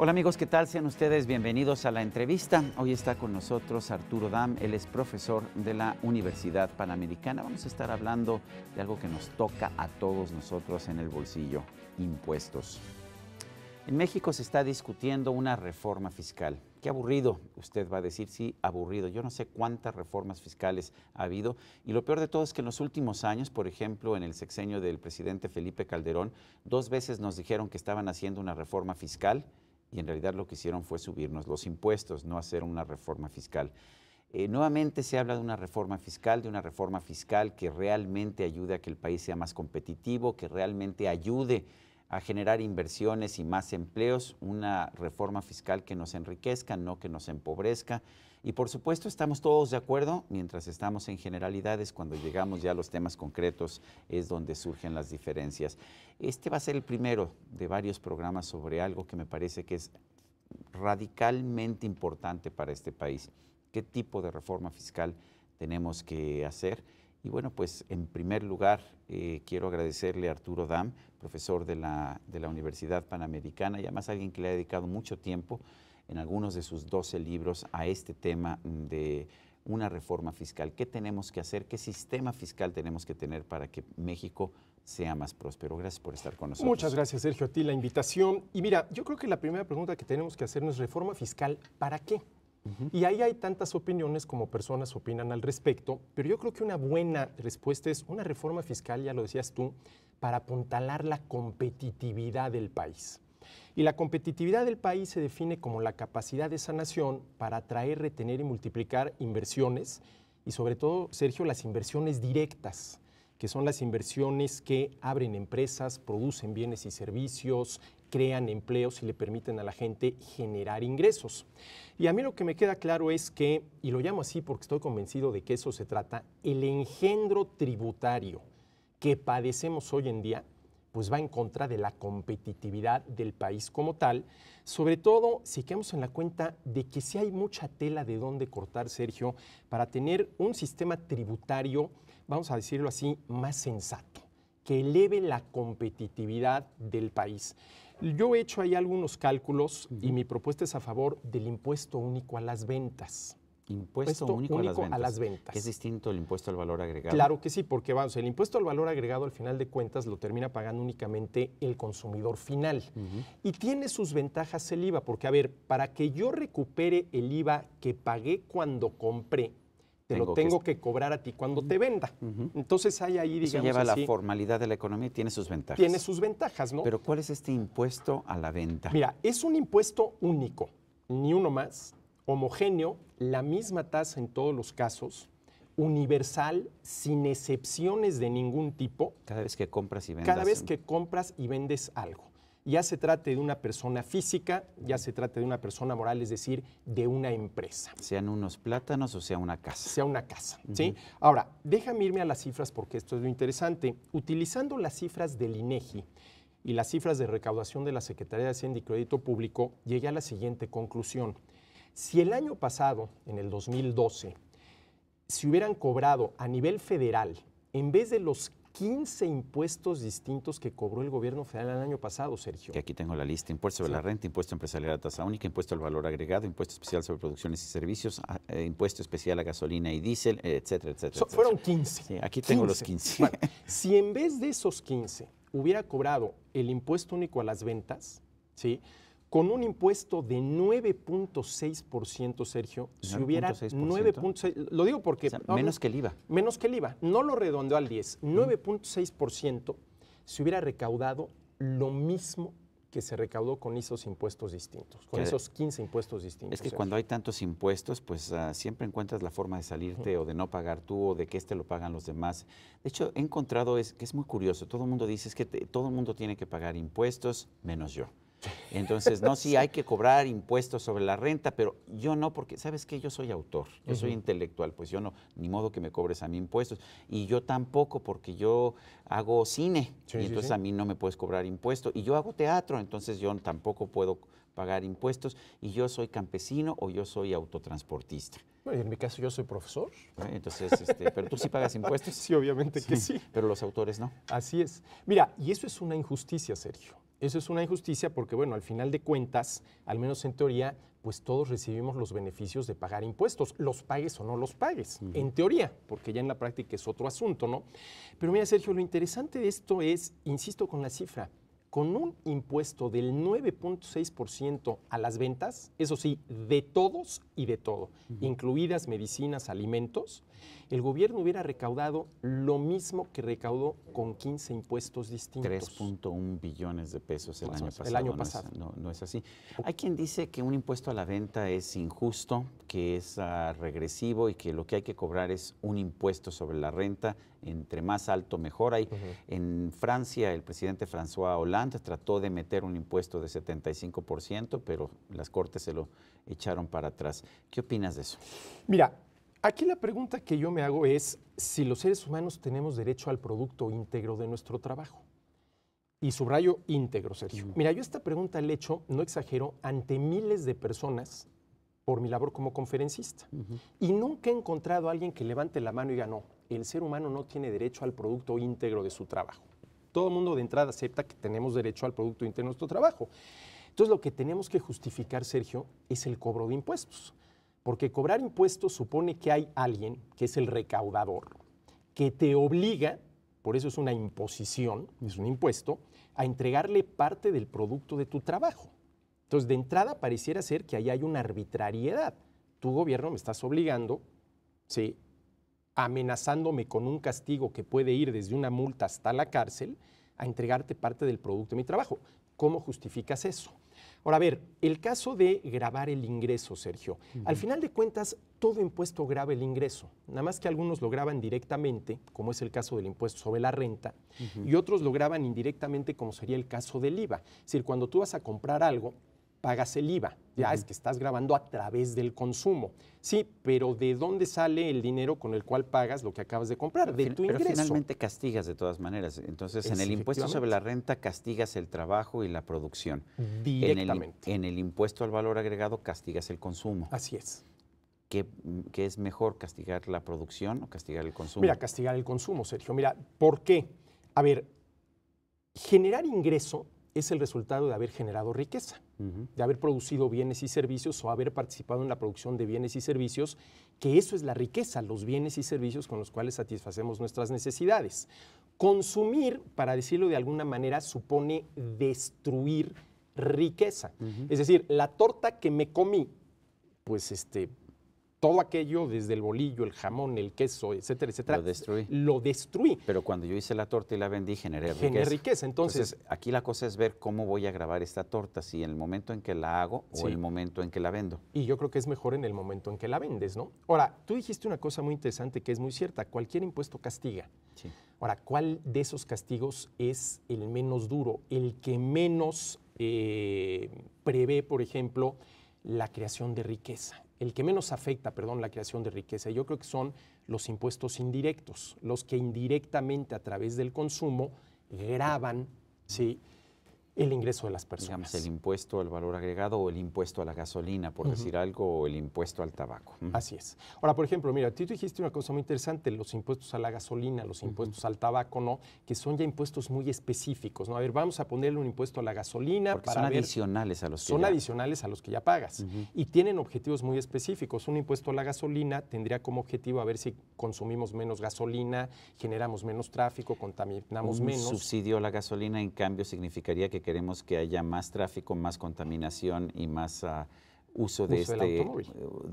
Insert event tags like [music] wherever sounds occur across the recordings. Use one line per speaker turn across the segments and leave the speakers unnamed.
Hola amigos, ¿qué tal? Sean ustedes bienvenidos a la entrevista. Hoy está con nosotros Arturo Dam, él es profesor de la Universidad Panamericana. Vamos a estar hablando de algo que nos toca a todos nosotros en el bolsillo, impuestos. En México se está discutiendo una reforma fiscal. Qué aburrido, usted va a decir, sí, aburrido. Yo no sé cuántas reformas fiscales ha habido. Y lo peor de todo es que en los últimos años, por ejemplo, en el sexenio del presidente Felipe Calderón, dos veces nos dijeron que estaban haciendo una reforma fiscal y en realidad lo que hicieron fue subirnos los impuestos, no hacer una reforma fiscal. Eh, nuevamente se habla de una reforma fiscal, de una reforma fiscal que realmente ayude a que el país sea más competitivo, que realmente ayude a generar inversiones y más empleos, una reforma fiscal que nos enriquezca, no que nos empobrezca. Y por supuesto estamos todos de acuerdo, mientras estamos en generalidades, cuando llegamos ya a los temas concretos es donde surgen las diferencias. Este va a ser el primero de varios programas sobre algo que me parece que es radicalmente importante para este país. ¿Qué tipo de reforma fiscal tenemos que hacer? Y bueno, pues en primer lugar eh, quiero agradecerle a Arturo Dam, profesor de la, de la Universidad Panamericana y además alguien que le ha dedicado mucho tiempo en algunos de sus 12 libros a este tema de una reforma fiscal. ¿Qué tenemos que hacer? ¿Qué sistema fiscal tenemos que tener para que México sea más próspero? Gracias por estar con nosotros. Muchas
gracias, Sergio, a ti la invitación. Y mira, yo creo que la primera pregunta que tenemos que hacernos es reforma fiscal, ¿para qué? Y ahí hay tantas opiniones como personas opinan al respecto, pero yo creo que una buena respuesta es una reforma fiscal, ya lo decías tú, para apuntalar la competitividad del país. Y la competitividad del país se define como la capacidad de esa nación para atraer, retener y multiplicar inversiones y sobre todo, Sergio, las inversiones directas que son las inversiones que abren empresas, producen bienes y servicios, crean empleos y le permiten a la gente generar ingresos. Y a mí lo que me queda claro es que, y lo llamo así porque estoy convencido de que eso se trata, el engendro tributario que padecemos hoy en día pues va en contra de la competitividad del país como tal, sobre todo si quedamos en la cuenta de que sí hay mucha tela de dónde cortar, Sergio, para tener un sistema tributario, vamos a decirlo así, más sensato, que eleve la competitividad del país. Yo he hecho ahí algunos cálculos y mi propuesta es a favor del impuesto único a las ventas.
Impuesto, único, a, las ventas, Es distinto el impuesto al valor agregado. Claro
que sí, porque vamos, el impuesto al valor agregado al final de cuentas lo termina pagando únicamente el consumidor final. Y tiene sus ventajas el IVA, porque a ver, para que yo recupere el IVA que pagué cuando compré, te lo tengo que... cobrar a ti cuando te venda. Entonces hay ahí, digamos. Se lleva la
formalidad de la economía y tiene sus ventajas. Tiene sus
ventajas, ¿no?
Pero ¿cuál es este impuesto a la venta? Mira,
es un impuesto único, ni uno más homogéneo, la misma tasa en todos los casos, universal, sin excepciones de ningún tipo. Cada vez que compras y vendes. Cada vez que compras y vendes algo. Ya se trate de una persona física, ya se trate de una persona moral, es decir, de una empresa. Sean unos plátanos o sea una casa. Sea una casa, ¿sí? Ahora, déjame irme a las cifras porque esto es lo interesante. Utilizando las cifras del INEGI y las cifras de recaudación de la Secretaría de Hacienda y Crédito Público, llegué a la siguiente conclusión. Si el año pasado, en el 2012, se hubieran cobrado a nivel federal, en vez de los 15 impuestos distintos que cobró el gobierno federal el año pasado, Sergio. Que
aquí tengo la lista. Impuesto sobre la renta, impuesto empresarial a tasa única, impuesto al valor agregado, impuesto especial sobre producciones y servicios, ah, eh, impuesto especial a gasolina y diésel, etcétera, etcétera.
Fueron 15. Sí, aquí tengo los 15. si en vez de esos 15 hubiera cobrado el impuesto único a las ventas, ¿sí? Con un impuesto de 9.6%, Sergio, si hubiera 9.6%, lo digo porque... menos que el IVA. Menos que el IVA, no lo redondeó al 10, 9.6% se hubiera recaudado lo mismo que se recaudó con esos impuestos distintos, con esos 15 impuestos distintos. Es que cuando
hay tantos impuestos, pues ah, siempre encuentras la forma de salirte o de no pagar tú o de que este lo pagan los demás. De hecho, he encontrado es que es muy curioso, todo el mundo dice que todo el mundo tiene que pagar impuestos menos yo. Entonces, no, [laughs] sí hay que cobrar impuestos sobre la renta, pero yo no, porque sabes que yo soy autor, yo soy intelectual, pues yo no, ni modo que me cobres a mí impuestos. Y yo tampoco, porque yo hago cine, y entonces a mí no me puedes cobrar impuestos. Y yo hago teatro, entonces yo tampoco puedo pagar impuestos y yo soy campesino o yo soy autotransportista.
y en mi caso yo soy profesor. Entonces, este, pero tú sí pagas impuestos. [laughs] Sí, obviamente que sí. Pero los autores no. Así es. Mira, y eso es una injusticia, Sergio eso es una injusticia porque, bueno, al final de cuentas, al menos en teoría, pues todos recibimos los beneficios de pagar impuestos, los pagues o no los pagues, en teoría, porque ya en la práctica es otro asunto, ¿no? Pero mira, Sergio, lo interesante de esto es, insisto con la cifra, con un impuesto del 9.6% a las ventas, eso sí, de todos y de todo, incluidas medicinas, alimentos, el gobierno hubiera recaudado lo mismo que recaudó con 15 impuestos distintos.
3.1 billones de pesos el año pasado. No, es, así. Hay quien dice que un impuesto a la venta es injusto, que es ah, regresivo y que lo que hay que cobrar es un impuesto sobre la renta, entre más alto mejor. Hay, En Francia, el presidente François Hollande trató de meter un impuesto de 75%, pero las cortes se lo echaron para atrás. ¿Qué opinas de eso?
Mira, aquí la pregunta que yo me hago es si los seres humanos tenemos derecho al producto íntegro de nuestro trabajo. Y subrayo íntegro, Sergio. Mira, yo esta pregunta le hecho, no exagero, ante miles de personas por mi labor como conferencista. Y nunca he encontrado a alguien que levante la mano y diga, no, el ser humano no tiene derecho al producto íntegro de su trabajo todo el mundo de entrada acepta que tenemos derecho al Producto Interno de nuestro trabajo. Entonces lo que tenemos que justificar, Sergio, es el cobro de impuestos, porque cobrar impuestos supone que hay alguien, que es el recaudador, que te obliga, por eso es una imposición, es un impuesto, a entregarle parte del producto de tu trabajo. Entonces, de entrada pareciera ser que ahí hay una arbitrariedad. Tu gobierno me estás obligando, sí, amenazándome con un castigo que puede ir desde una multa hasta la cárcel a entregarte parte del producto de mi trabajo. ¿Cómo justificas eso? Ahora, a ver, el caso de grabar el ingreso, Sergio. Al final de cuentas, todo impuesto graba el ingreso, nada más que algunos lo graban directamente, como es el caso del impuesto sobre la renta, y otros lo graban indirectamente, como sería el caso del IVA. Es decir, cuando tú vas a comprar algo, pagas el IVA. Ya es que estás grabando a través del consumo. Sí, pero ¿de dónde sale el dinero con el cual pagas lo que acabas de comprar? De tu ingreso. Pero finalmente castigas de todas maneras. Entonces, en el impuesto sobre
la renta castigas el trabajo y la producción. Directamente. En el, impuesto al valor agregado castigas el consumo. Así es. ¿Qué, es mejor, castigar la producción o castigar el consumo? Mira,
castigar el consumo, Sergio. Mira, ¿por qué? A ver, generar ingreso es el resultado de haber generado riqueza de haber producido bienes y servicios o haber participado en la producción de bienes y servicios, que eso es la riqueza, los bienes y servicios con los cuales satisfacemos nuestras necesidades. Consumir, para decirlo de alguna manera, supone destruir riqueza. Es decir, la torta que me comí, pues este, todo aquello, desde el bolillo, el jamón, el queso, etcétera, etcétera. Lo destruí. Lo destruí. Pero cuando yo hice la torta y la vendí, generé riqueza. Generé riqueza. Entonces,
aquí la cosa es ver cómo voy a grabar esta torta, si en el momento en que la hago o en el momento en que la vendo.
Y yo creo que es mejor en el momento en que la vendes, ¿no? Ahora, tú dijiste una cosa muy interesante que es muy cierta. Cualquier impuesto castiga. Sí. Ahora, ¿cuál de esos castigos es el menos duro? El que menos eh, prevé, por ejemplo, la creación de riqueza el que menos afecta, perdón, la creación de riqueza, yo creo que son los impuestos indirectos, los que indirectamente a través del consumo graban, ¿sí? el ingreso de las personas.
Digamos, el impuesto al valor agregado o el
impuesto a la gasolina, por decir algo, o el impuesto al tabaco. Así es. Ahora, por ejemplo, mira, tú dijiste una cosa muy interesante, los impuestos a la gasolina, los impuestos al tabaco, ¿no? Que son ya impuestos muy específicos, ¿no? A ver, vamos a ponerle un impuesto a la gasolina. para son
adicionales a los que Son
adicionales a los que ya pagas. Y tienen objetivos muy específicos. Un impuesto a la gasolina tendría como objetivo a ver si consumimos menos gasolina, generamos menos tráfico, contaminamos menos. Un
subsidio a la gasolina, en cambio, significaría que queremos que haya más tráfico, más contaminación y más ah, uso de del este, eh,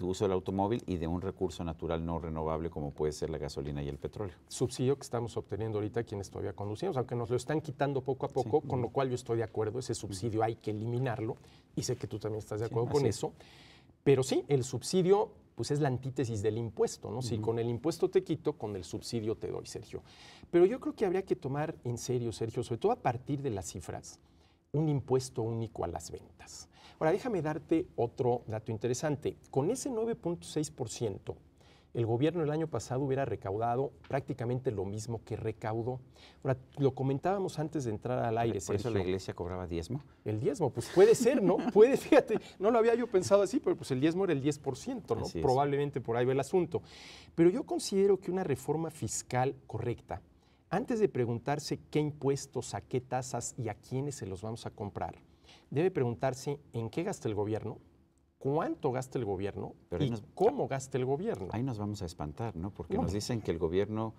uso del automóvil y de un recurso natural no renovable como puede ser la gasolina y el petróleo.
Subsidio que estamos obteniendo ahorita quienes todavía conducimos, aunque nos lo están quitando poco a poco, con lo cual yo estoy de acuerdo, ese subsidio hay que eliminarlo y sé que tú también estás de acuerdo con eso. Pero sí, el subsidio pues es la antítesis del impuesto, ¿no? Si con el impuesto te quito, con el subsidio te doy, Sergio. Pero yo creo que habría que tomar en serio, Sergio, sobre todo a partir de las cifras, un impuesto único a las ventas. Ahora, déjame darte otro dato interesante. Con ese 9.6%, el gobierno el año pasado hubiera recaudado prácticamente lo mismo que recaudó. Ahora, lo comentábamos antes de entrar al aire. ¿Por eso la iglesia cobraba diezmo? El diezmo, pues puede ser, ¿no? [laughs] puede, fíjate, no lo había yo pensado así, pero pues el diezmo era el 10%, ¿no? Probablemente por ahí va el asunto. Pero yo considero que una reforma fiscal correcta antes de preguntarse qué impuestos, a qué tasas y a quiénes se los vamos a comprar, debe preguntarse en qué gasta el gobierno, cuánto gasta el gobierno Pero y cómo gasta el gobierno. Ahí nos vamos a espantar,
¿no? Porque nos dicen que el gobierno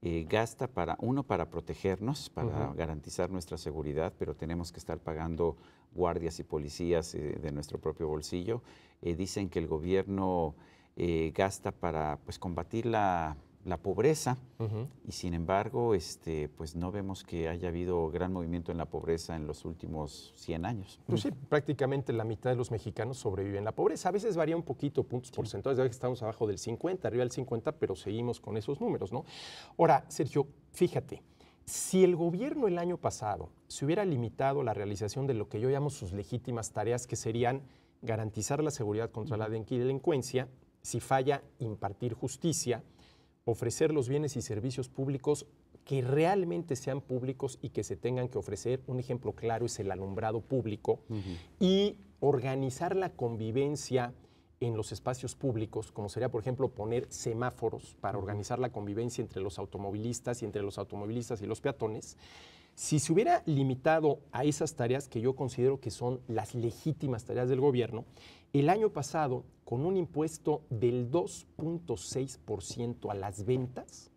eh, gasta para, uno, para protegernos, para garantizar nuestra seguridad, pero tenemos que estar pagando guardias y policías eh, de nuestro propio bolsillo. Eh, dicen que el gobierno gasta para pues, combatir la la pobreza y sin embargo este, pues no vemos que haya habido gran movimiento en la pobreza en los últimos 100 años.
Pues prácticamente la mitad de los mexicanos sobreviven la pobreza. A veces varía un poquito puntos porcentuales, que estamos abajo del 50, arriba del 50, pero seguimos con esos números, ¿no? Ahora, Sergio, fíjate, si el gobierno el año pasado se hubiera limitado la realización de lo que yo llamo sus legítimas tareas, que serían garantizar la seguridad contra la delincuencia, si falla impartir justicia, ofrecer los bienes y servicios públicos que realmente sean públicos y que se tengan que ofrecer. Un ejemplo claro es el alumbrado público y organizar la convivencia en los espacios públicos, como sería, por ejemplo, poner semáforos para organizar la convivencia entre los automovilistas y entre los automovilistas y los peatones. Si se hubiera limitado a esas tareas que yo considero que son las legítimas tareas del gobierno, el año pasado, con un impuesto del 2.6% a las ventas,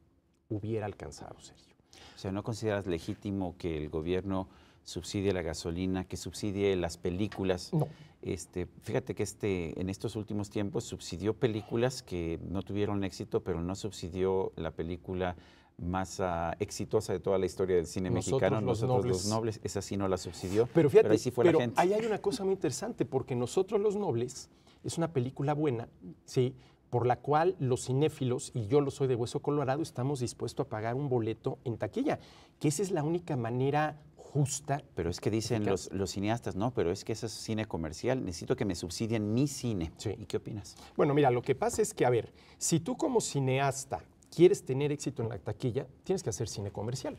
hubiera alcanzado, Sergio.
O sea, ¿no consideras legítimo que el gobierno subsidie la gasolina, que subsidie las películas? No. Este, fíjate que este, en estos últimos tiempos subsidió películas que no tuvieron éxito, pero no subsidió la película más ah, exitosa de toda la historia del cine mexicano, nosotros los nobles, esa sí no la subsidió. Pero fíjate, ahí pero
ahí hay una cosa muy interesante, porque nosotros los nobles es una película buena, sí, por la cual los cinéfilos, y yo lo soy de hueso colorado, estamos dispuestos a pagar un boleto en taquilla, que esa es la única manera justa.
Pero es que dicen los, los, cineastas, no, pero es que ese es cine comercial, necesito que me subsidien mi cine. ¿Y qué opinas?
Bueno, mira, lo que pasa es que, a ver, si tú como cineasta quieres tener éxito en la taquilla, tienes que hacer cine comercial.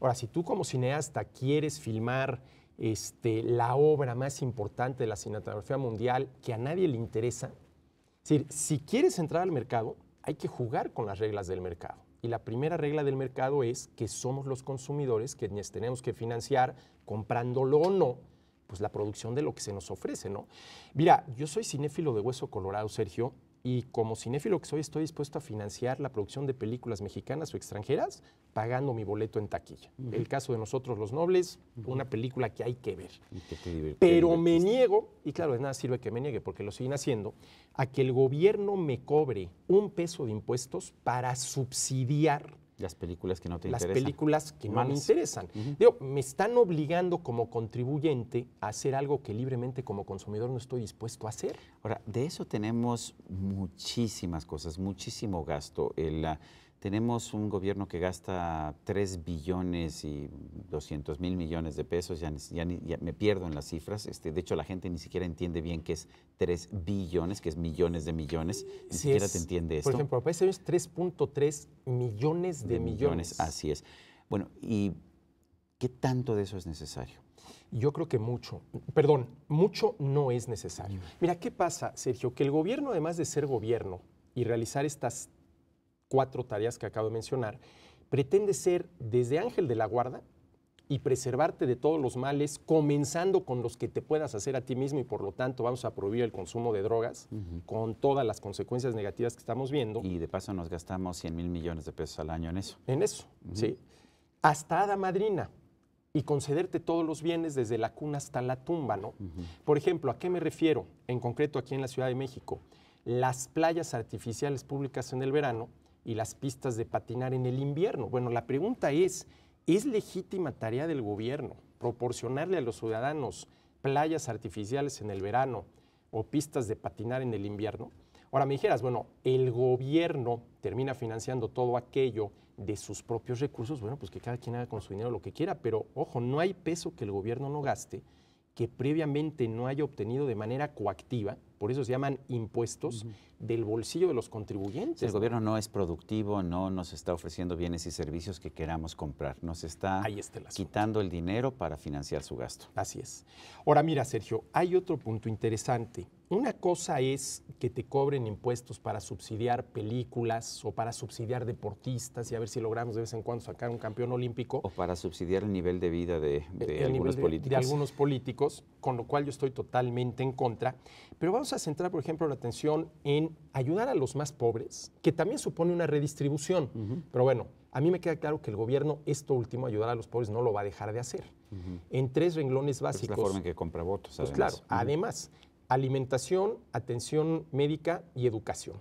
Ahora, si tú como cineasta quieres filmar este, la obra más importante de la cinematografía mundial que a nadie le interesa, decir, si quieres entrar al mercado, hay que jugar con las reglas del mercado. Y la primera regla del mercado es que somos los consumidores quienes tenemos que financiar, comprándolo o no, pues la producción de lo que se nos ofrece, ¿no? Mira, yo soy cinéfilo de hueso colorado, Sergio, y como cinéfilo que soy estoy dispuesto a financiar la producción de películas mexicanas o extranjeras pagando mi boleto en taquilla. El caso de Nosotros los Nobles, una película que hay que ver. Pero me niego, y claro, de nada sirve que me niegue porque lo siguen haciendo, a que el gobierno me cobre un peso de impuestos para subsidiar
las películas que no te interesan. Las películas que no me interesan.
Digo, me están obligando como contribuyente a hacer algo que libremente como consumidor no estoy dispuesto a hacer.
Ahora, de eso
tenemos
muchísimas cosas, muchísimo gasto. El, ah, tenemos un gobierno que gasta 3 billones y 200 mil millones de pesos, ya, ya, me pierdo en las cifras. Este, de hecho, la gente ni siquiera entiende bien qué es 3 billones, que es millones de millones. Ni siquiera te entiende esto. Por ejemplo, para
países es 3.3 millones de, millones. Así
es. Bueno, ¿y
qué tanto de eso es necesario? Yo creo que mucho, perdón, mucho no es necesario. Mira, ¿qué pasa, Sergio? Que el gobierno, además de ser gobierno y realizar estas cuatro tareas que acabo de mencionar, pretende ser desde ángel de la guarda y preservarte de todos los males, comenzando con los que te puedas hacer a ti mismo y por lo tanto vamos a prohibir el consumo de drogas con todas las consecuencias negativas que estamos viendo. Y de paso nos gastamos 100 mil millones de pesos al año en eso. En eso, sí. Hasta hada madrina y concederte todos los bienes desde la cuna hasta la tumba, ¿no? Por ejemplo, ¿a qué me refiero? En concreto aquí en la Ciudad de México, las playas artificiales públicas en el verano y las pistas de patinar en el invierno. Bueno, la pregunta es, ¿es legítima tarea del gobierno proporcionarle a los ciudadanos playas artificiales en el verano o pistas de patinar en el invierno? Ahora me dijeras, bueno, el gobierno termina financiando todo aquello de sus propios recursos, bueno, pues que cada quien haga con su dinero lo que quiera, pero ojo, no hay peso que el gobierno no gaste que previamente no haya obtenido de manera coactiva, por eso se llaman impuestos, del bolsillo de los contribuyentes. El gobierno
no es productivo, no nos está ofreciendo bienes y servicios que queramos comprar, nos está,
quitando el dinero
para financiar su gasto.
Así es. Ahora mira, Sergio, hay otro punto interesante una cosa es que te cobren impuestos para subsidiar películas o para subsidiar deportistas y a ver si logramos de vez en cuando sacar un campeón olímpico. O
para subsidiar el nivel de vida de, algunos políticos. De algunos
políticos, con lo cual yo estoy totalmente en contra. Pero vamos a centrar, por ejemplo, la atención en ayudar a los más pobres, que también supone una redistribución. Pero bueno, a mí me queda claro que el gobierno, esto último, ayudar a los pobres, no lo va a dejar de hacer. En tres renglones básicos. la forma en
que compra votos. Pues claro, además
alimentación, atención médica y educación,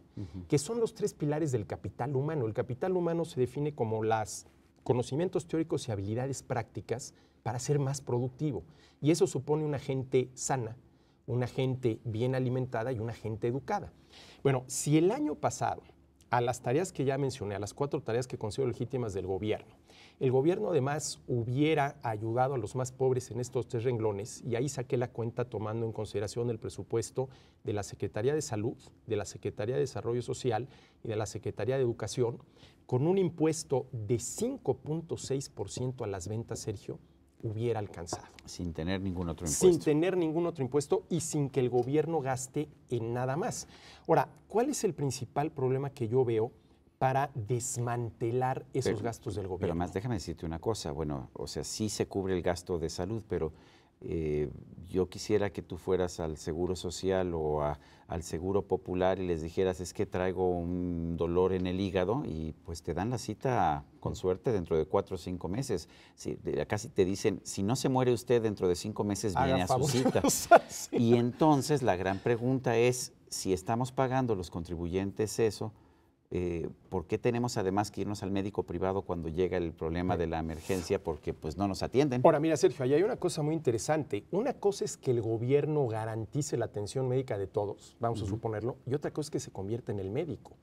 que son los tres pilares del capital humano. El capital humano se define como los conocimientos teóricos y habilidades prácticas para ser más productivo. Y eso supone una gente sana, una gente bien alimentada y una gente educada. Bueno, si el año pasado a las tareas que ya mencioné, a las cuatro tareas que considero legítimas del gobierno, el gobierno además hubiera ayudado a los más pobres en estos tres renglones y ahí saqué la cuenta tomando en consideración el presupuesto de la Secretaría de Salud, de la Secretaría de Desarrollo Social y de la Secretaría de Educación, con un impuesto de 5.6% a las ventas, Sergio, hubiera alcanzado.
Sin tener ningún otro impuesto. Sin
tener ningún otro impuesto y sin que el gobierno gaste en nada más. Ahora, ¿cuál es el principal problema que yo veo? para desmantelar esos gastos del gobierno. Pero
más déjame decirte una cosa, bueno, o sea, sí se cubre el gasto de salud, pero eh, yo quisiera que tú fueras al Seguro Social o al Seguro Popular y les dijeras, es que traigo un dolor en el hígado y pues te dan la cita con suerte dentro de cuatro o cinco meses. Si, casi te dicen, si no se muere usted dentro de cinco meses, viene a su cita. [laughs] y entonces la gran pregunta es, si estamos pagando los contribuyentes eso, eh, ¿Por qué tenemos además que irnos al médico privado cuando llega el problema de la emergencia? Porque pues no nos
atienden. Ahora, mira, Sergio, ahí hay una cosa muy interesante. Una cosa es que el gobierno garantice la atención médica de todos, vamos a suponerlo, y otra cosa es que se convierta en el médico.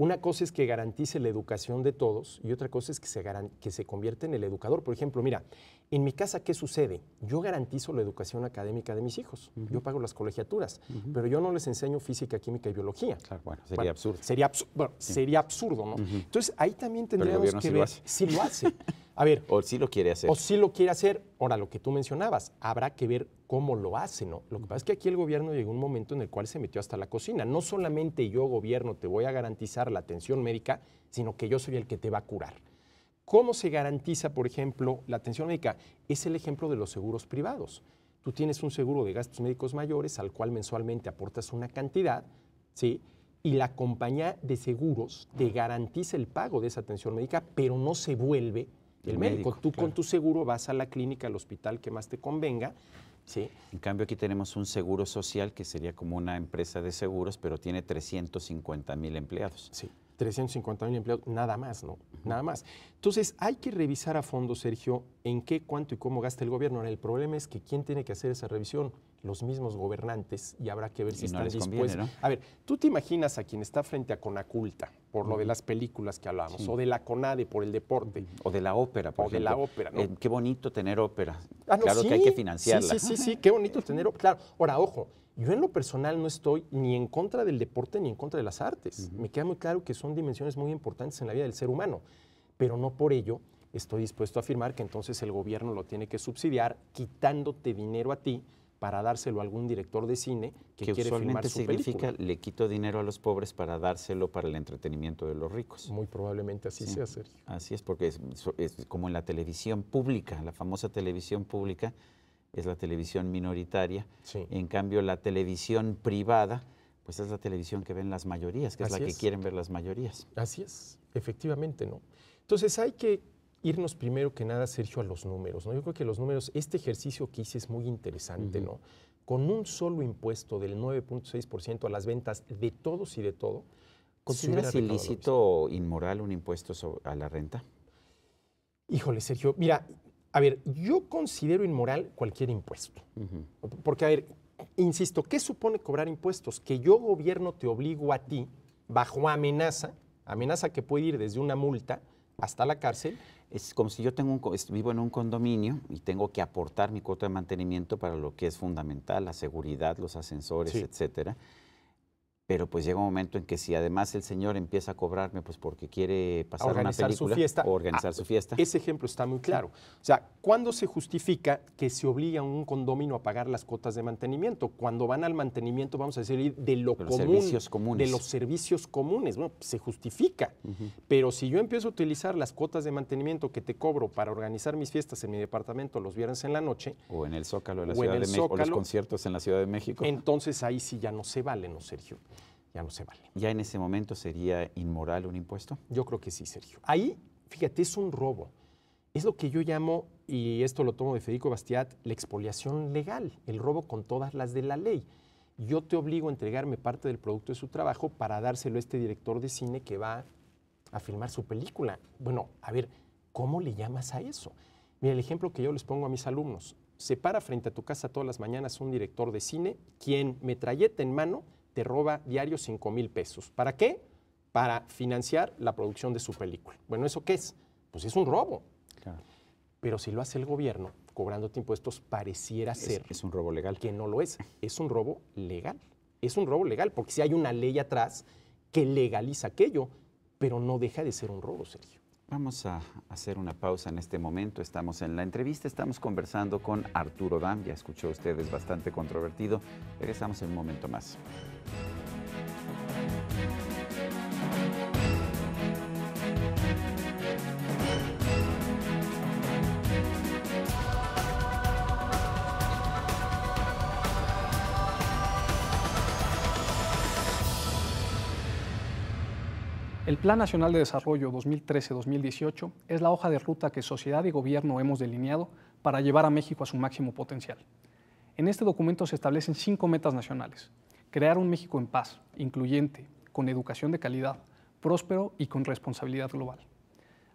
Una cosa es que garantice la educación de todos y otra cosa es que se, que se convierta en el educador. Por ejemplo, mira, en mi casa, ¿qué sucede? Yo garantizo la educación académica de mis hijos. Yo pago las colegiaturas, pero yo no les enseño física, química y biología. Claro, bueno, sería absurdo. Sería, sería absurdo, ¿no? Entonces, ahí también tendríamos que ver si lo hace. [laughs] A ver. O si lo quiere hacer. O si lo quiere hacer. Ahora, lo que tú mencionabas, habrá que ver cómo lo hace, ¿no? Lo que pasa es que aquí el gobierno llegó a un momento en el cual se metió hasta la cocina. No solamente yo, gobierno, te voy a garantizar la atención médica, sino que yo soy el que te va a curar. ¿Cómo se garantiza, por ejemplo, la atención médica? Es el ejemplo de los seguros privados. Tú tienes un seguro de gastos médicos mayores al cual mensualmente aportas una cantidad, ¿sí? y la compañía de seguros te garantiza el pago de esa atención médica, pero no se vuelve el, médico. Tú con tu seguro vas a la clínica, al hospital que más te convenga.
En cambio, aquí tenemos un seguro social que sería como una empresa de seguros, pero tiene 350 mil empleados. Sí.
350 mil empleados, nada más, ¿no? Nada más. Entonces, hay que revisar a fondo, Sergio, en qué, cuánto y cómo gasta el gobierno. Ahora, el problema es que quién tiene que hacer esa revisión, los mismos gobernantes, y habrá que ver si están dispuestos. A ver, tú te imaginas a quien está frente a Conaculta, por lo de las películas que hablábamos, o de la CONADE por el deporte.
O de la ópera, por O de la ópera, eh, qué bonito tener ópera.
Ah, claro que hay que financiarla. Sí, sí, sí, sí qué bonito tener ópera. Claro, ahora, ojo, yo en lo personal no estoy ni en contra del deporte ni en contra de las artes. Me queda muy claro que son dimensiones muy importantes en la vida del ser humano, pero no por ello estoy dispuesto a afirmar que entonces el gobierno lo tiene que subsidiar quitándote dinero a ti para dárselo a algún director de cine que, quiere filmar su significa
le quito dinero a los pobres para dárselo para el entretenimiento de los ricos.
Muy probablemente así sea, Sergio.
Así es, porque es como en la televisión pública, la famosa televisión pública, es la televisión minoritaria. En cambio, la televisión privada, pues es la televisión que ven las mayorías, que es la que quieren ver las mayorías.
Así es, efectivamente, ¿no? Entonces hay que irnos primero que nada, Sergio, a los números, ¿no? Yo creo que los números, este ejercicio que hice es muy interesante, ¿no? Con un solo impuesto del 9.6% a las ventas de todos y de todo. ¿Consideras ilícito o
inmoral un impuesto a la renta?
Híjole, Sergio, mira, a ver, yo considero inmoral cualquier impuesto. Porque, a ver, insisto, ¿qué supone cobrar impuestos? Que yo, gobierno, te obligo a ti, bajo amenaza, amenaza que puede ir desde una multa hasta la cárcel. Es como si yo tengo un, vivo en un condominio
y tengo que aportar mi cuota de mantenimiento para lo que es fundamental, la seguridad, los ascensores, etcétera pero pues llega un momento en que si además el señor empieza a cobrarme pues porque quiere pasar a organizar su fiesta, o organizar ah, su fiesta. Ese
ejemplo está muy claro. O sea, ¿cuándo se justifica que se obliga a un condomino a pagar las cuotas de mantenimiento? Cuando van al mantenimiento, vamos a decir, de lo común, servicios comunes. de los servicios comunes, bueno, se justifica. Pero si yo empiezo a utilizar las cuotas de mantenimiento que te cobro para organizar mis fiestas en mi departamento los viernes en la noche
o en el Zócalo de la Ciudad de México o los conciertos en la Ciudad de México,
entonces ahí sí ya no se vale, no Sergio ya no se vale.
¿Ya en ese momento sería inmoral un impuesto?
Yo creo que sí, Sergio. Ahí, fíjate, es un robo. Es lo que yo llamo, y esto lo tomo de Federico Bastiat, la expoliación legal, el robo con todas las de la ley. Yo te obligo a entregarme parte del producto de su trabajo para dárselo a este director de cine que va a filmar su película. Bueno, a ver, ¿cómo le llamas a eso? Mira, el ejemplo que yo les pongo a mis alumnos. Se para frente a tu casa todas las mañanas un director de cine, quien metralleta en mano, te roba diario 5 mil pesos. ¿Para qué? Para financiar la producción de su película. Bueno, ¿eso qué es? Pues es un robo. Claro. Pero si lo hace el gobierno cobrándote impuestos, pareciera ser. Es un robo legal. Que no lo es. Es un robo legal. Es un robo legal, porque si hay una ley atrás que legaliza aquello, pero no deja de ser un robo, Sergio.
Vamos a hacer una pausa en este momento. Estamos en la entrevista, estamos conversando con Arturo Dambia, escuchó usted, es bastante controvertido. Regresamos en un momento más.
El Plan Nacional de Desarrollo 2013-2018 es la hoja de ruta que sociedad y gobierno hemos delineado para llevar a México a su máximo potencial. En este documento se establecen cinco metas nacionales. Crear un México en paz, incluyente, con educación de calidad, próspero y con responsabilidad global.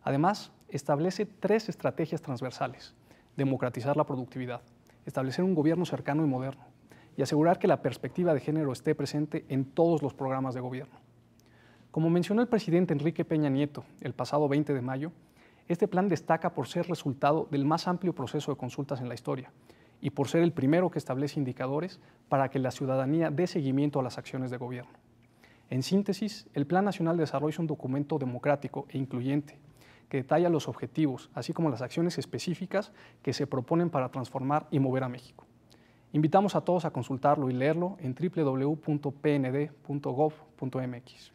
Además, establece tres estrategias transversales. Democratizar la productividad, establecer un gobierno cercano y moderno y asegurar que la perspectiva de género esté presente en todos los programas de gobierno. Como mencionó el presidente Enrique Peña Nieto el pasado 20 de mayo, este plan destaca por ser resultado del más amplio proceso de consultas en la historia y por ser el primero que establece indicadores para que la ciudadanía dé seguimiento a las acciones de gobierno. En síntesis, el Plan Nacional de Desarrollo es un documento democrático e incluyente que detalla los objetivos, así como las acciones específicas que se proponen para transformar y mover a México. Invitamos a todos a consultarlo y leerlo en www.pnd.gov.mx.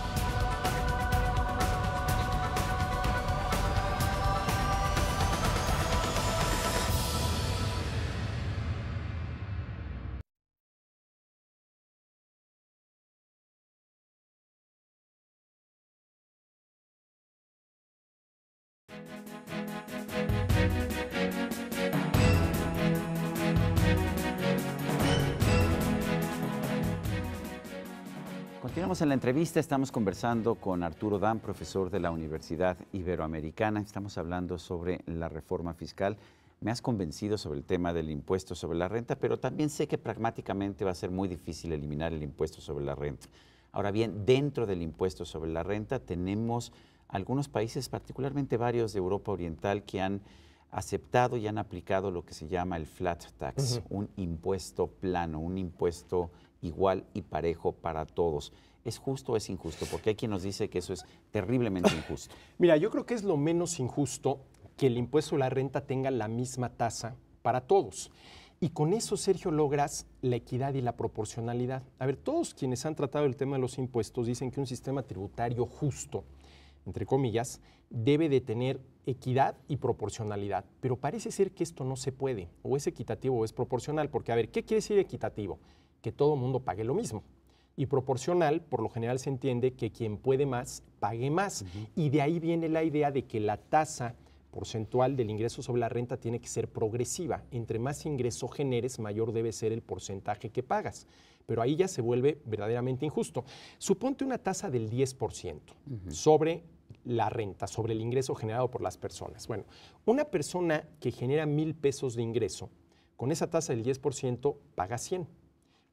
en la entrevista, estamos conversando con Arturo Dan, profesor de la Universidad Iberoamericana. Estamos hablando sobre la reforma fiscal. Me has convencido sobre el tema del impuesto sobre la renta, pero también sé que pragmáticamente va a ser muy difícil eliminar el impuesto sobre la renta. Ahora bien, dentro del impuesto sobre la renta tenemos algunos países, particularmente varios de Europa Oriental, que han aceptado y han aplicado lo que se llama el flat tax, un impuesto plano, un impuesto igual y parejo para todos. ¿Es justo o es injusto? Porque hay quien nos dice que eso es terriblemente injusto. [laughs]
Mira, yo creo que es lo menos injusto que el impuesto a la renta tenga la misma tasa para todos. Y con eso, Sergio, logras la equidad y la proporcionalidad. A ver, todos quienes han tratado el tema de los impuestos dicen que un sistema tributario justo, entre comillas, debe de tener equidad y proporcionalidad. Pero parece ser que esto no se puede. O es equitativo o es proporcional. Porque, a ver, ¿qué quiere decir equitativo? Que todo el mundo pague lo mismo. Y proporcional, por lo general se entiende que quien puede más, pague más. Y de ahí viene la idea de que la tasa porcentual del ingreso sobre la renta tiene que ser progresiva. Entre más ingreso generes, mayor debe ser el porcentaje que pagas. Pero ahí ya se vuelve verdaderamente injusto. Suponte una tasa del 10% sobre la renta, sobre el ingreso generado por las personas. Bueno, una persona que genera mil pesos de ingreso, con esa tasa del 10% paga 100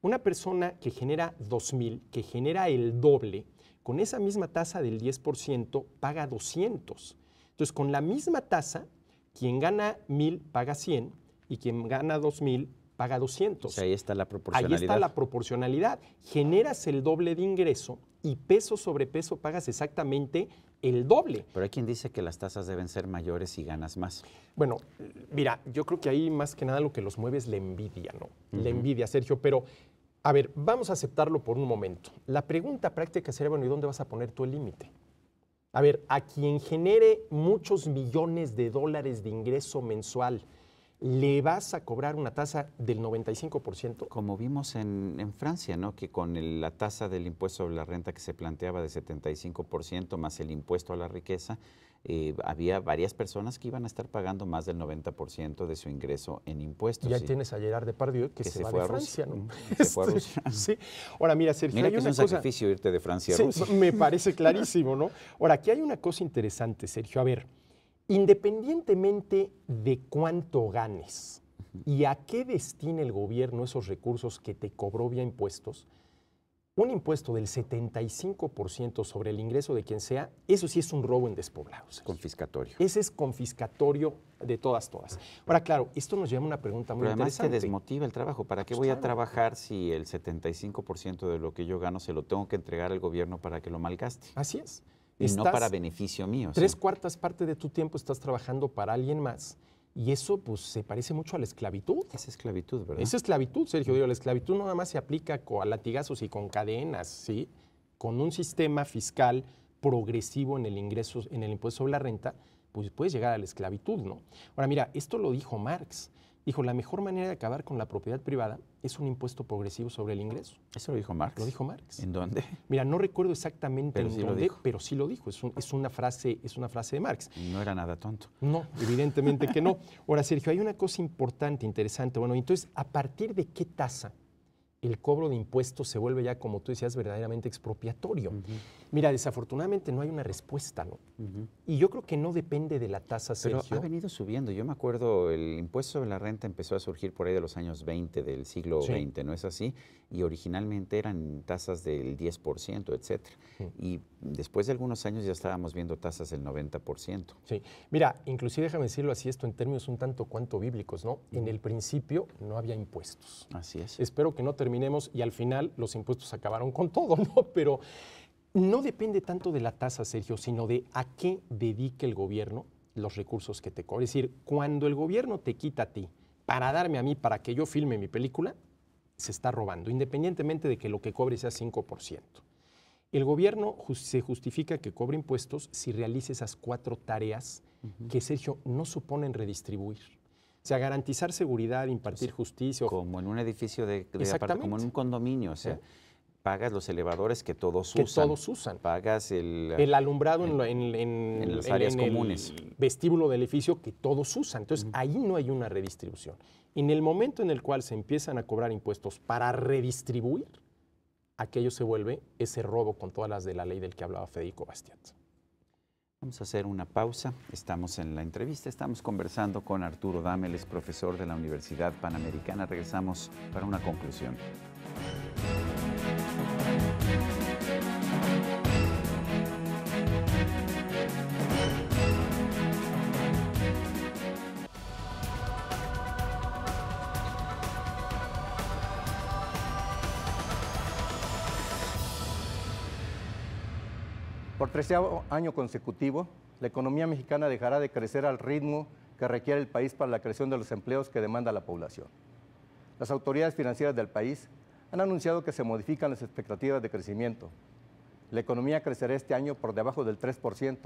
una persona que genera 2.000, que genera el doble, con esa misma tasa del 10% paga 200. Entonces, con la misma tasa, quien gana 1.000 paga 100 y quien gana 2.000 paga 200. ahí está la proporcionalidad. Ahí está la proporcionalidad. Generas el doble de ingreso y peso sobre peso pagas exactamente el doble. Pero hay quien dice que las tasas deben ser mayores y ganas más. Bueno, mira, yo creo que ahí más que nada lo que los mueve es la envidia, ¿no? La envidia, Sergio, pero a ver, vamos a aceptarlo por un momento. La pregunta práctica sería, bueno, ¿y dónde vas a poner tú el límite? A ver, a quien genere muchos millones de dólares de ingreso mensual, le vas a cobrar una tasa del 95%. Como vimos en,
Francia, ¿no? Que con la tasa del impuesto sobre la renta que se planteaba de 75% más el impuesto a la riqueza, eh, había varias personas que iban a estar pagando más del 90% de su ingreso en impuestos. Ya tienes a Gerard de que, que se, va de a Francia, ¿no? Mm, [laughs] se fue a Rusia. Sí. Ahora, mira, Sergio, mira que un sacrificio irte de Francia a Me [laughs]
parece clarísimo, ¿no? Ahora, aquí hay una cosa interesante, Sergio. A ver, Independientemente de cuánto ganes y a qué destina el gobierno esos recursos que te cobró vía impuestos, un impuesto del 75% sobre el ingreso de quien sea, eso sí es un robo en despoblados. Confiscatorio. Ese es confiscatorio de todas, todas. Ahora, claro, esto nos lleva a una pregunta muy interesante. Además, desmotiva
el trabajo. ¿Para qué pues voy a trabajar si el 75% de lo que yo gano se lo tengo que entregar al gobierno para que lo malgaste?
Así es. Y no para
beneficio mío. Tres
cuartas partes de tu tiempo estás trabajando para alguien más. Y eso pues se parece mucho a la esclavitud. Es esclavitud, ¿verdad? Es esclavitud, Sergio. Digo, la esclavitud no nada más se aplica a latigazos y con cadenas, ¿sí? Con un sistema fiscal progresivo en el ingreso, en el impuesto sobre la renta, pues puedes llegar a la esclavitud, ¿no? Ahora mira, esto lo dijo Marx dijo, la mejor manera de acabar con la propiedad privada es un impuesto progresivo sobre el ingreso. Eso lo dijo Marx. Lo dijo Marx. ¿En dónde? Mira, no recuerdo exactamente en dónde, pero sí lo dijo. Es, una frase, es una frase de Marx. No era nada tonto. No, evidentemente que no. Ahora, Sergio, hay una cosa importante, interesante. Bueno, entonces, ¿a partir de qué tasa? el cobro de impuestos se vuelve ya, como tú decías, verdaderamente expropiatorio. Mira, desafortunadamente no hay una respuesta, ¿no? Y yo creo que no depende de la tasa, Sergio. Pero ha
venido subiendo. Yo me acuerdo, el impuesto sobre la renta empezó a surgir por ahí de los años 20 del siglo 20, ¿no es así? Y originalmente eran tasas del 10%, etcétera. Mm. Y después de algunos años ya estábamos viendo tasas del 90%. Sí.
Mira, inclusive déjame decirlo así, esto en términos un tanto cuanto bíblicos, ¿no? En el principio no había impuestos. Así es. Espero que no te y al final los impuestos acabaron con todo, [laughs] ¿no? Pero no depende tanto de la tasa, Sergio, sino de a qué dedique el gobierno los recursos que te cobre, Es decir, cuando el gobierno te quita a ti para darme a mí, para que yo filme mi película, se está robando, independientemente de que lo que cobre sea 5%. El gobierno se justifica que cobre impuestos si realiza esas cuatro tareas que, Sergio, no suponen redistribuir sea, garantizar seguridad, impartir justicia. Como en un edificio de, de como en un condominio,
o sea. Pagas los elevadores que todos usan. Que todos usan. Pagas el... El alumbrado
en, las áreas comunes. El vestíbulo del edificio que todos usan. Entonces, ahí no hay una redistribución. En el momento en el cual se empiezan a cobrar impuestos para redistribuir, aquello se vuelve ese robo con todas las de la ley del que hablaba Federico Bastiat.
Vamos a hacer una pausa. Estamos en la entrevista, estamos conversando con Arturo Dámeles, profesor de la Universidad Panamericana. Regresamos para una conclusión.
el
año consecutivo, la economía mexicana dejará de crecer al ritmo que requiere el país para la creación de los empleos que demanda la población. Las autoridades financieras del país han anunciado que se modifican las expectativas de crecimiento. La economía crecerá este año por debajo del 3%,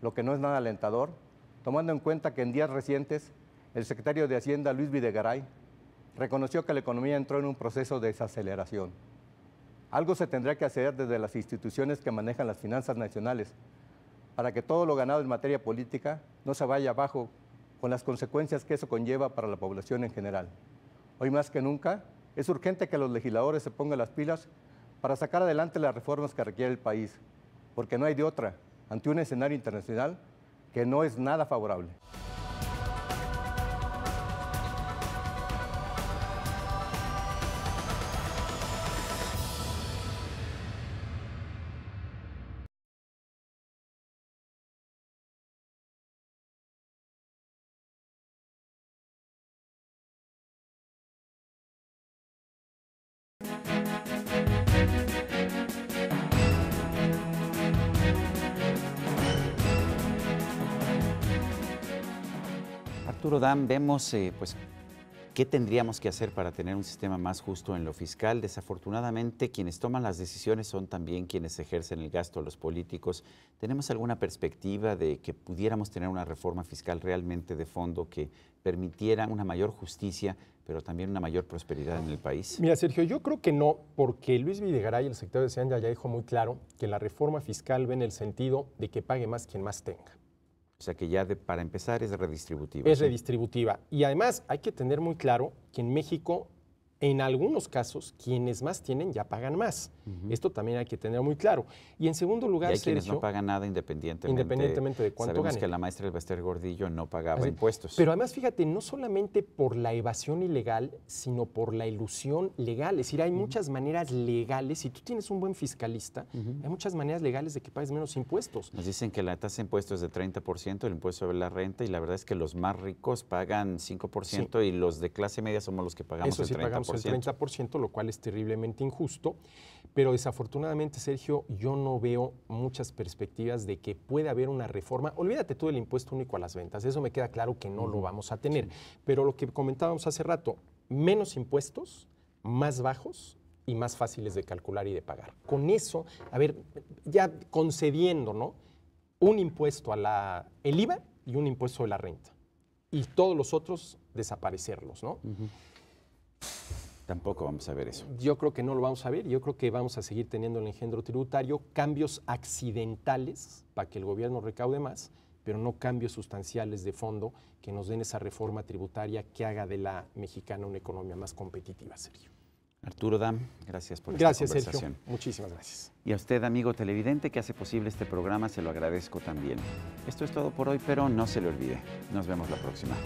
lo que no es nada alentador, tomando en cuenta que en días recientes el secretario de Hacienda Luis Videgaray reconoció que la economía entró en un proceso de desaceleración. Algo se tendrá que hacer desde las instituciones que manejan las finanzas nacionales para que todo lo ganado en materia política no se vaya abajo con las consecuencias que eso conlleva para la población en general. Hoy más que nunca es urgente que los legisladores se pongan las pilas para sacar adelante las reformas que requiere el país, porque no hay de otra ante un escenario internacional que no es nada favorable.
Dam, vemos eh, pues, qué tendríamos que hacer para tener un sistema más justo en lo fiscal. Desafortunadamente, quienes toman las decisiones son también quienes ejercen el gasto, los políticos. ¿Tenemos alguna perspectiva de que pudiéramos tener una reforma fiscal realmente de fondo que permitiera una mayor justicia, pero también una mayor prosperidad en el país?
Mira, Sergio, yo creo que no, porque Luis Videgaray, el sector de Hacienda, ya dijo muy claro que la reforma fiscal ve en el sentido de que pague más quien más tenga.
O sea que ya para empezar es redistributiva. Es
redistributiva. Y además hay que tener muy claro que en México en algunos casos, quienes más tienen ya pagan más. Esto también hay que tener muy claro. Y en segundo lugar, y hay quienes no
pagan nada independientemente. Independientemente de cuánto sabemos ganen. que la maestra Elvester Gordillo no pagaba impuestos. Pero además,
fíjate, no solamente por la evasión ilegal, sino por la ilusión legal. Es decir, hay muchas maneras legales. Si tú tienes un buen fiscalista, hay muchas maneras legales de que pagues menos impuestos.
Nos dicen que la tasa de impuestos es de 30%, el impuesto sobre la renta, y la verdad es que los más ricos pagan 5% y los de clase media somos los que pagamos el 30% el
30%, lo cual es terriblemente injusto. Pero desafortunadamente, Sergio, yo no veo muchas perspectivas de que pueda haber una reforma. Olvídate tú del impuesto único a las ventas, eso me queda claro que no lo vamos a tener. Pero lo que comentábamos hace rato, menos impuestos, más bajos, y más fáciles de calcular y de pagar. Con eso, a ver, ya concediendo, ¿no? Un impuesto a la el IVA y un impuesto de la renta. Y todos los otros desaparecerlos, ¿no? Tampoco vamos a ver eso. Yo creo que no lo vamos a ver. Yo creo que vamos a seguir teniendo el engendro tributario, cambios accidentales para que el gobierno recaude más, pero no cambios sustanciales de fondo que nos den esa reforma tributaria que haga de la mexicana una economía más competitiva, Sergio.
Arturo Dam, gracias por esta conversación.
Muchísimas gracias.
Y a usted, amigo televidente, que hace posible este programa, se lo agradezco también. Esto es todo por hoy, pero no se le olvide. Nos vemos la próxima.